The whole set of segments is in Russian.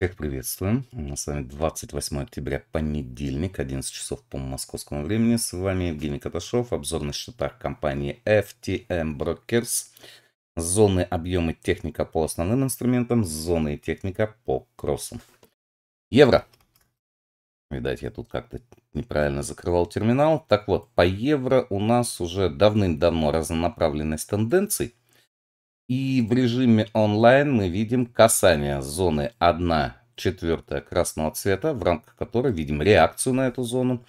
Всех приветствуем. С вами 28 октября, понедельник, 11 часов по московскому времени. С вами Евгений Каташов, обзор на счетах компании FTM Brokers. Зоны, объемы, техника по основным инструментам, зоны и техника по кроссам. Евро. Видать, я тут как-то неправильно закрывал терминал. Так вот, по евро у нас уже давным-давно разнонаправленность тенденций – и в режиме онлайн мы видим касание зоны 1 четвертая красного цвета, в рамках которой видим реакцию на эту зону.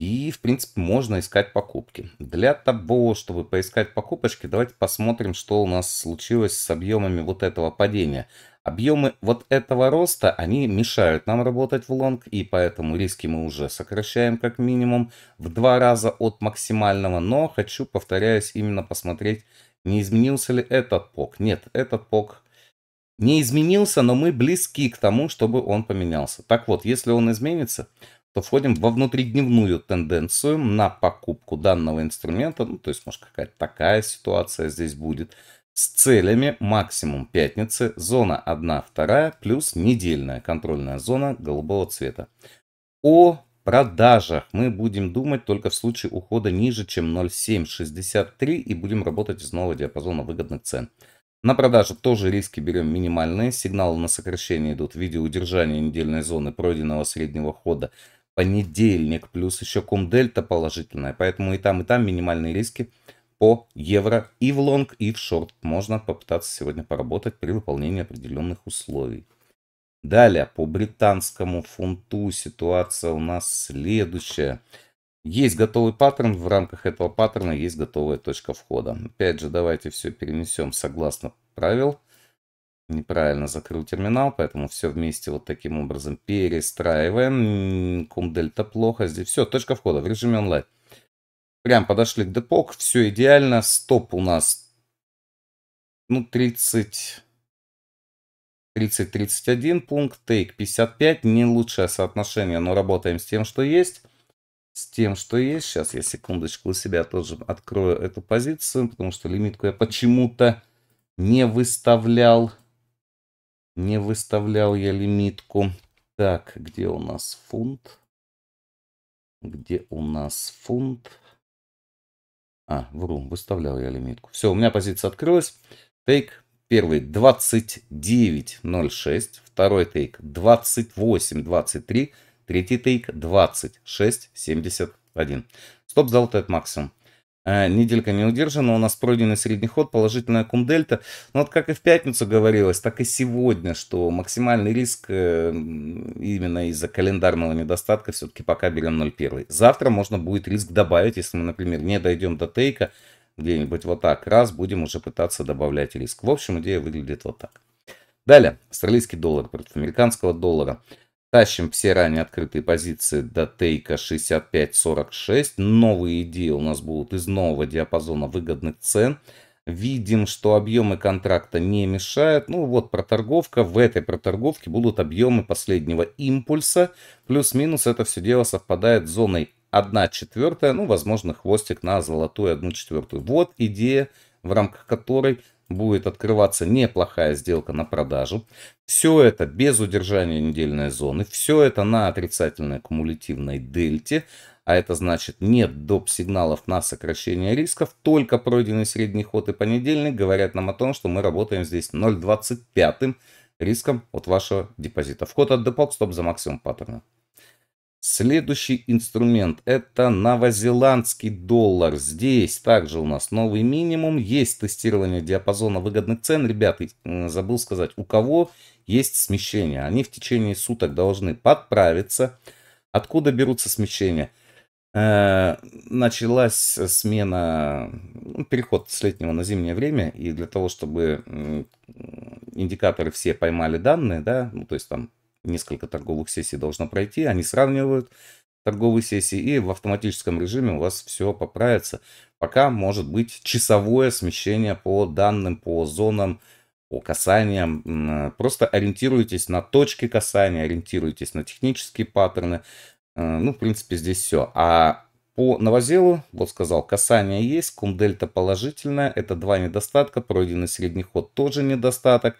И, в принципе, можно искать покупки. Для того, чтобы поискать покупочки, давайте посмотрим, что у нас случилось с объемами вот этого падения. Объемы вот этого роста, они мешают нам работать в лонг, и поэтому риски мы уже сокращаем как минимум в два раза от максимального. Но хочу, повторяюсь, именно посмотреть не изменился ли этот ПОК? Нет, этот ПОК не изменился, но мы близки к тому, чтобы он поменялся. Так вот, если он изменится, то входим во внутридневную тенденцию на покупку данного инструмента. Ну, то есть, может, какая-то такая ситуация здесь будет. С целями максимум пятницы, зона 1-2, плюс недельная контрольная зона голубого цвета. О продажах мы будем думать только в случае ухода ниже, чем 0,763 и будем работать из нового диапазона выгодных цен. На продажу тоже риски берем минимальные. Сигналы на сокращение идут в виде удержания недельной зоны пройденного среднего хода. Понедельник плюс еще комдельта положительная. Поэтому и там, и там минимальные риски по евро и в лонг, и в шорт. Можно попытаться сегодня поработать при выполнении определенных условий. Далее, по британскому фунту ситуация у нас следующая. Есть готовый паттерн, в рамках этого паттерна есть готовая точка входа. Опять же, давайте все перенесем согласно правил. Неправильно закрыл терминал, поэтому все вместе вот таким образом перестраиваем. Кумдельта плохо, здесь все, точка входа в режиме онлайн. Прям подошли к депок, все идеально. Стоп у нас ну 30... 30-31 пункт, тейк 55, не лучшее соотношение, но работаем с тем, что есть. С тем, что есть. Сейчас я секундочку у себя тоже открою эту позицию, потому что лимитку я почему-то не выставлял. Не выставлял я лимитку. Так, где у нас фунт? Где у нас фунт? А, вру, выставлял я лимитку. Все, у меня позиция открылась. Тейк Первый 29.06, второй тейк 28.23, третий тейк 26.71. Стоп золотой максимум. А, неделька не удержана, у нас пройденный средний ход, положительная кумдельта. Но ну, вот как и в пятницу говорилось, так и сегодня, что максимальный риск э, именно из-за календарного недостатка все-таки пока берем 0,1. Завтра можно будет риск добавить, если мы, например, не дойдем до тейка, где-нибудь вот так раз, будем уже пытаться добавлять риск. В общем, идея выглядит вот так. Далее, австралийский доллар против американского доллара. Тащим все ранее открытые позиции до тейка 65.46. Новые идеи у нас будут из нового диапазона выгодных цен. Видим, что объемы контракта не мешают. Ну вот проторговка. В этой проторговке будут объемы последнего импульса. Плюс-минус это все дело совпадает с зоной 1 четвертая, ну, возможно, хвостик на золотую 1 четвертую. Вот идея, в рамках которой будет открываться неплохая сделка на продажу. Все это без удержания недельной зоны. Все это на отрицательной кумулятивной дельте. А это значит нет доп. сигналов на сокращение рисков. Только пройденный средний ход и понедельник говорят нам о том, что мы работаем здесь 0,25 риском от вашего депозита. Вход от депок, стоп за максимум паттерна. Следующий инструмент это новозеландский доллар. Здесь также у нас новый минимум. Есть тестирование диапазона выгодных цен. Ребята, забыл сказать, у кого есть смещения. Они в течение суток должны подправиться. Откуда берутся смещения? Э, началась смена, ну, переход с летнего на зимнее время. И для того, чтобы индикаторы все поймали данные, да, ну то есть там несколько торговых сессий должно пройти, они сравнивают торговые сессии, и в автоматическом режиме у вас все поправится. Пока может быть часовое смещение по данным, по зонам, по касаниям. Э, просто ориентируйтесь на точки касания, ориентируйтесь на технические паттерны. Э, ну, в принципе, здесь все. А по новозелу, вот сказал, касание есть, кум положительная, это два недостатка, пройденный средний ход тоже недостаток.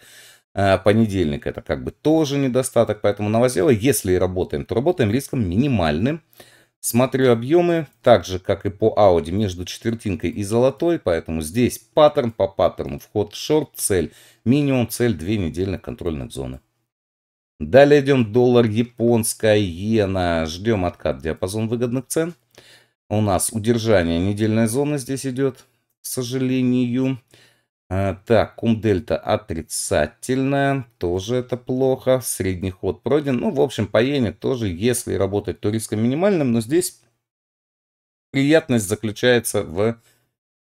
Э, понедельник это как бы тоже недостаток, поэтому новозела, если работаем, то работаем риском минимальным. Смотрю объемы, так же как и по Audi, между четвертинкой и золотой, поэтому здесь паттерн по паттерну, вход в шорт, цель, минимум цель 2 недельных контрольных зоны. Далее идем доллар, японская иена, ждем откат, диапазон выгодных цен. У нас удержание недельной зоны здесь идет, к сожалению. А, так, кум-дельта отрицательная, тоже это плохо. Средний ход пройден. Ну, в общем, по тоже, если работать, то риском минимальным. Но здесь приятность заключается в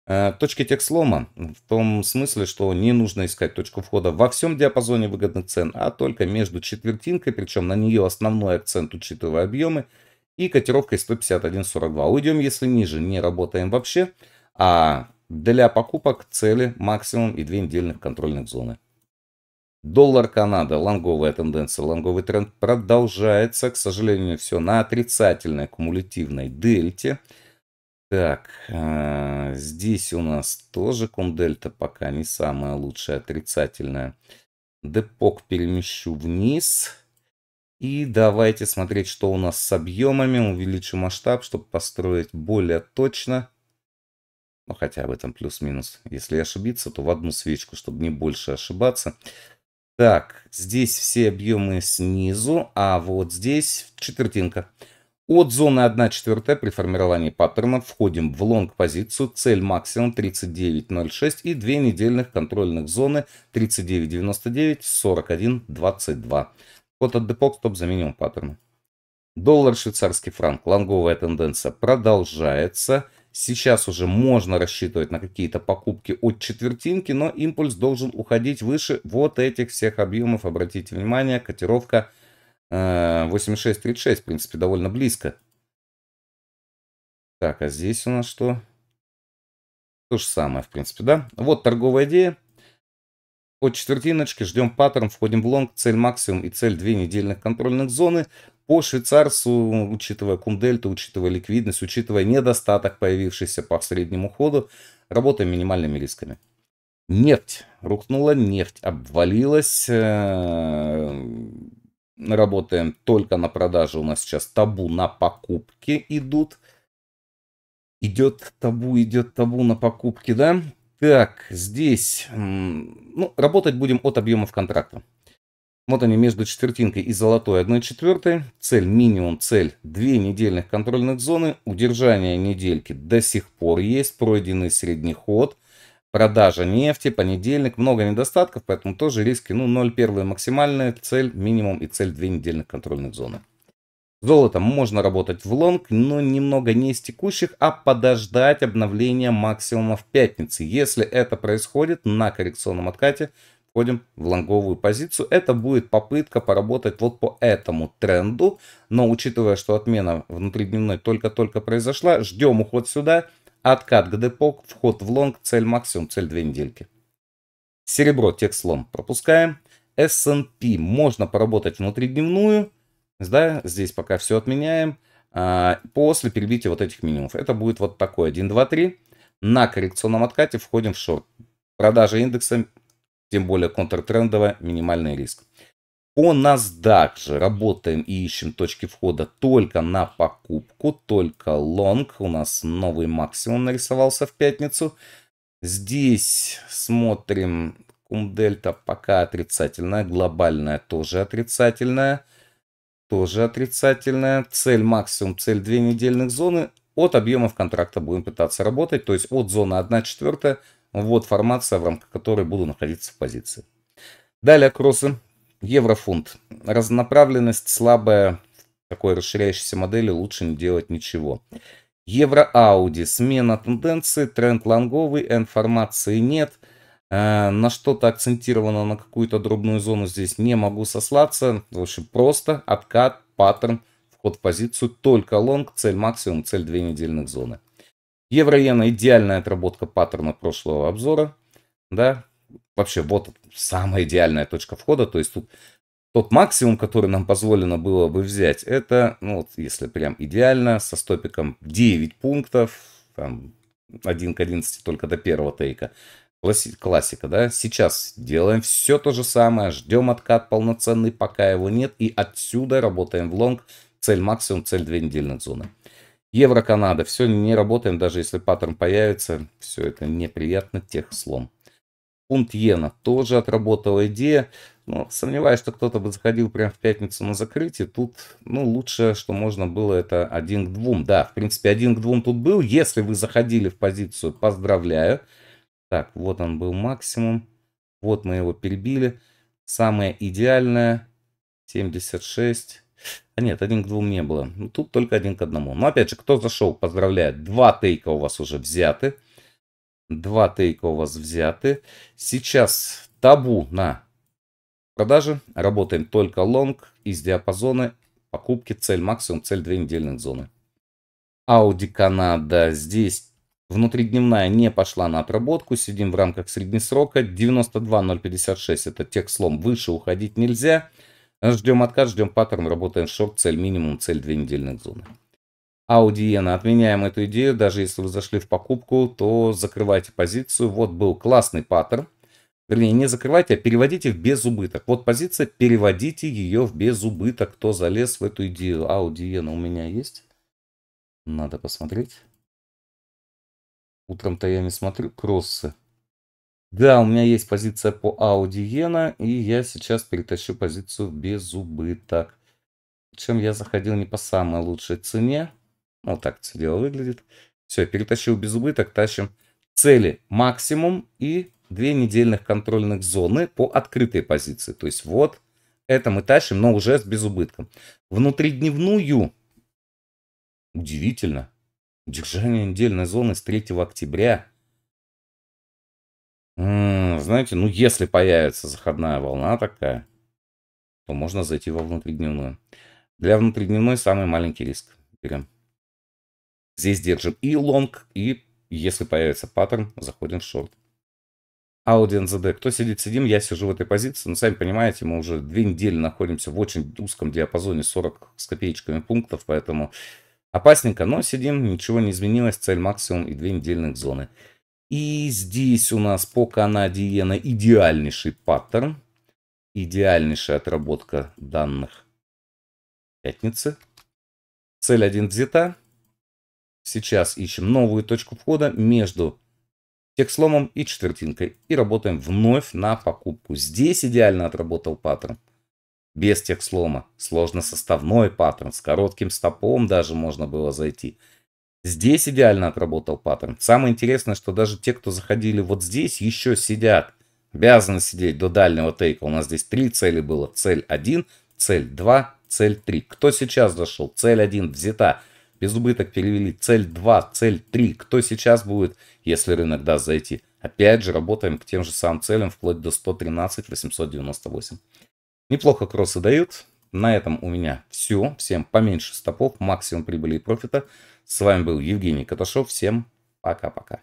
э, точке слома В том смысле, что не нужно искать точку входа во всем диапазоне выгодных цен, а только между четвертинкой, причем на нее основной акцент, учитывая объемы, и котировкой 151.42. Уйдем, если ниже, не работаем вообще. А для покупок цели максимум и две недельных контрольных зоны. Доллар Канада, лонговая тенденция, лонговый тренд продолжается. К сожалению, все на отрицательной кумулятивной дельте. Так, э, здесь у нас тоже кумдельта пока не самая лучшая отрицательная. Депок перемещу вниз. И давайте смотреть, что у нас с объемами. Увеличу масштаб, чтобы построить более точно ну хотя в этом плюс-минус, если ошибиться, то в одну свечку, чтобы не больше ошибаться. Так, здесь все объемы снизу, а вот здесь четвертинка. От зоны 1 четвертая при формировании паттерна входим в лонг-позицию, цель максимум 39.06 и две недельных контрольных зоны 39.99, 41.22. вот от депок, стоп заменим минимум паттерна. Доллар, швейцарский франк, лонговая тенденция продолжается. Сейчас уже можно рассчитывать на какие-то покупки от четвертинки, но импульс должен уходить выше вот этих всех объемов. Обратите внимание, котировка 86.36, э, в принципе, довольно близко. Так, а здесь у нас что? То же самое, в принципе, да? Вот торговая идея. От четвертиночки ждем паттерн, входим в лонг, цель максимум и цель две недельных контрольных зоны по швейцарцу, учитывая кумдельту, учитывая ликвидность, учитывая недостаток, появившийся по среднему ходу, работаем минимальными рисками. Нефть. Рухнула нефть, обвалилась. Э, работаем только на продаже, У нас сейчас табу на покупки идут. Идет табу, идет табу на покупки, да? Так, здесь, ну, работать будем от объемов контракта. Вот они между четвертинкой и золотой 1 четвертой. Цель минимум, цель 2 недельных контрольных зоны. Удержание недельки до сих пор есть. Пройденный средний ход. Продажа нефти, понедельник, много недостатков, поэтому тоже риски, ну, 0,1 максимальная, цель минимум и цель 2 недельных контрольных зоны. Золотом можно работать в лонг, но немного не из текущих, а подождать обновления максимума в пятницу. Если это происходит на коррекционном откате, входим в лонговую позицию. Это будет попытка поработать вот по этому тренду. Но учитывая, что отмена внутридневной только-только произошла, ждем уход сюда. Откат ГДПОК, вход в лонг, цель максимум, цель 2 недельки. Серебро, текслом пропускаем. S&P можно поработать внутридневную. Да, здесь пока все отменяем. А, после перебития вот этих минимумов. Это будет вот такой 1, 2, 3. На коррекционном откате входим в шорт. Продажа индекса тем более контртрендовая минимальный риск. По NASDAQ же работаем и ищем точки входа только на покупку, только лонг. У нас новый максимум нарисовался в пятницу. Здесь смотрим, кумдельта пока отрицательная, глобальная тоже отрицательная. Тоже отрицательная. Цель максимум, цель две недельных зоны. От объемов контракта будем пытаться работать, то есть от зоны 1 четвертая вот формация, в рамках которой буду находиться в позиции. Далее кроссы. Еврофунт. Разнонаправленность слабая. В такой расширяющейся модели лучше не делать ничего. Евро-Ауди. Смена тенденции, тренд лонговый, информации нет. Э, на что-то акцентировано, на какую-то дробную зону здесь не могу сослаться. В общем, просто откат, паттерн, вход в позицию, только лонг, цель максимум, цель две недельных зоны. Евроена идеальная отработка паттерна прошлого обзора. Да, вообще вот самая идеальная точка входа. То есть тут тот максимум, который нам позволено было бы взять, это, ну вот если прям идеально, со стопиком 9 пунктов, там 1 к 11 только до первого тейка. классика, да? Сейчас делаем все то же самое, ждем откат полноценный, пока его нет, и отсюда работаем в лонг, цель максимум, цель 2 недельных зоны. Евро, Канада. Все, не работаем, даже если паттерн появится. Все это неприятно, тех слом. Пункт иена. Тоже отработала идея. Но сомневаюсь, что кто-то бы заходил прямо в пятницу на закрытие. Тут, ну, лучше, что можно было, это один к двум. Да, в принципе, один к двум тут был. Если вы заходили в позицию, поздравляю. Так, вот он был максимум. Вот мы его перебили. Самое идеальное 76. А нет, один к двум не было. Ну, тут только один к одному. Но опять же, кто зашел, поздравляю. Два тейка у вас уже взяты. Два тейка у вас взяты. Сейчас табу на продажи. Работаем только лонг из диапазона покупки. Цель максимум, цель две недельных зоны. Audi Канада здесь внутридневная не пошла на отработку. Сидим в рамках среднесрока. 92.056 это тех слом. Выше уходить нельзя. Нельзя. Ждем откат, ждем паттерн, работаем шорт, цель минимум, цель две недельных зоны. Аудиена, Отменяем эту идею. Даже если вы зашли в покупку, то закрывайте позицию. Вот был классный паттерн. Вернее, не закрывайте, а переводите в безубыток. Вот позиция, переводите ее в безубыток. Кто залез в эту идею? Аудиена у меня есть. Надо посмотреть. Утром-то я не смотрю кроссы. Да, у меня есть позиция по Аудиена, и я сейчас перетащу позицию без убыток. Причем я заходил не по самой лучшей цене. Вот так все дело выглядит. Все, перетащил без убыток, тащим цели максимум и две недельных контрольных зоны по открытой позиции. То есть вот это мы тащим, но уже с безубытком. Внутридневную, удивительно, держание недельной зоны с 3 октября – знаете, ну если появится заходная волна такая, то можно зайти во внутридневную. Для внутридневной самый маленький риск. Берем. Здесь держим и лонг, и если появится паттерн, заходим в шорт. Audi Кто сидит, сидим. Я сижу в этой позиции. Но сами понимаете, мы уже две недели находимся в очень узком диапазоне 40 с копеечками пунктов. Поэтому опасненько, но сидим. Ничего не изменилось. Цель максимум и две недельных зоны. И здесь у нас по канадиена идеальнейший паттерн, идеальнейшая отработка данных пятницы. Цель 1 взята. Сейчас ищем новую точку входа между тексломом и четвертинкой. И работаем вновь на покупку. Здесь идеально отработал паттерн. Без текслома. Сложно составной паттерн. С коротким стопом даже можно было зайти. Здесь идеально отработал паттерн. Самое интересное, что даже те, кто заходили вот здесь, еще сидят. Обязаны сидеть до дальнего тейка. У нас здесь три цели было. Цель 1, цель 2, цель 3. Кто сейчас зашел? Цель 1 взята. Без убыток перевели. Цель 2, цель 3. Кто сейчас будет, если рынок даст зайти? Опять же, работаем к тем же самым целям, вплоть до 113 898. Неплохо кроссы дают. На этом у меня все. Всем поменьше стопов, максимум прибыли и профита. С вами был Евгений Каташов. Всем пока-пока.